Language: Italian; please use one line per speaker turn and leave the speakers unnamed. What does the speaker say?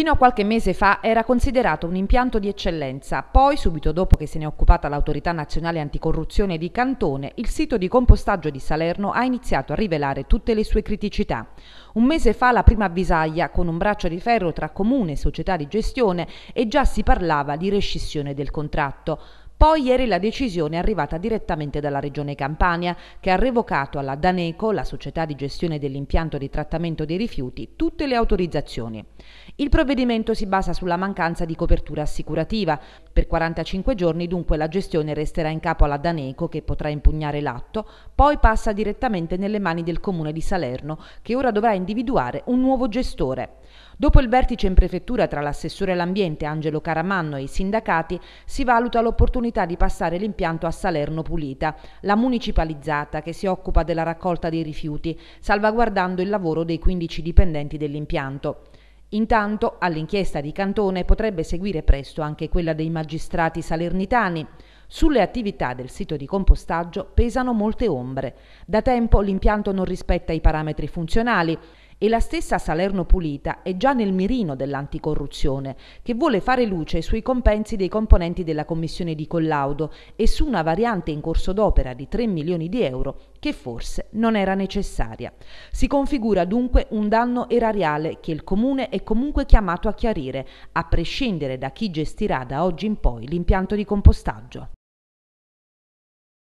Fino a qualche mese fa era considerato un impianto di eccellenza, poi subito dopo che se ne è occupata l'Autorità Nazionale Anticorruzione di Cantone, il sito di compostaggio di Salerno ha iniziato a rivelare tutte le sue criticità. Un mese fa la prima visaglia con un braccio di ferro tra comune e società di gestione e già si parlava di rescissione del contratto. Poi ieri la decisione è arrivata direttamente dalla Regione Campania, che ha revocato alla Daneco, la società di gestione dell'impianto di trattamento dei rifiuti, tutte le autorizzazioni. Il provvedimento si basa sulla mancanza di copertura assicurativa. Per 45 giorni dunque la gestione resterà in capo alla Daneco, che potrà impugnare l'atto, poi passa direttamente nelle mani del Comune di Salerno, che ora dovrà individuare un nuovo gestore. Dopo il vertice in prefettura tra l'assessore all'ambiente Angelo Caramanno e i sindacati, si valuta l'opportunità di passare l'impianto a Salerno Pulita, la municipalizzata che si occupa della raccolta dei rifiuti, salvaguardando il lavoro dei 15 dipendenti dell'impianto. Intanto all'inchiesta di Cantone potrebbe seguire presto anche quella dei magistrati salernitani. Sulle attività del sito di compostaggio pesano molte ombre. Da tempo l'impianto non rispetta i parametri funzionali e la stessa Salerno Pulita è già nel mirino dell'anticorruzione, che vuole fare luce sui compensi dei componenti della commissione di collaudo e su una variante in corso d'opera di 3 milioni di euro che forse non era necessaria. Si configura dunque un danno erariale che il Comune è comunque chiamato a chiarire, a prescindere da chi gestirà da oggi in poi l'impianto di compostaggio.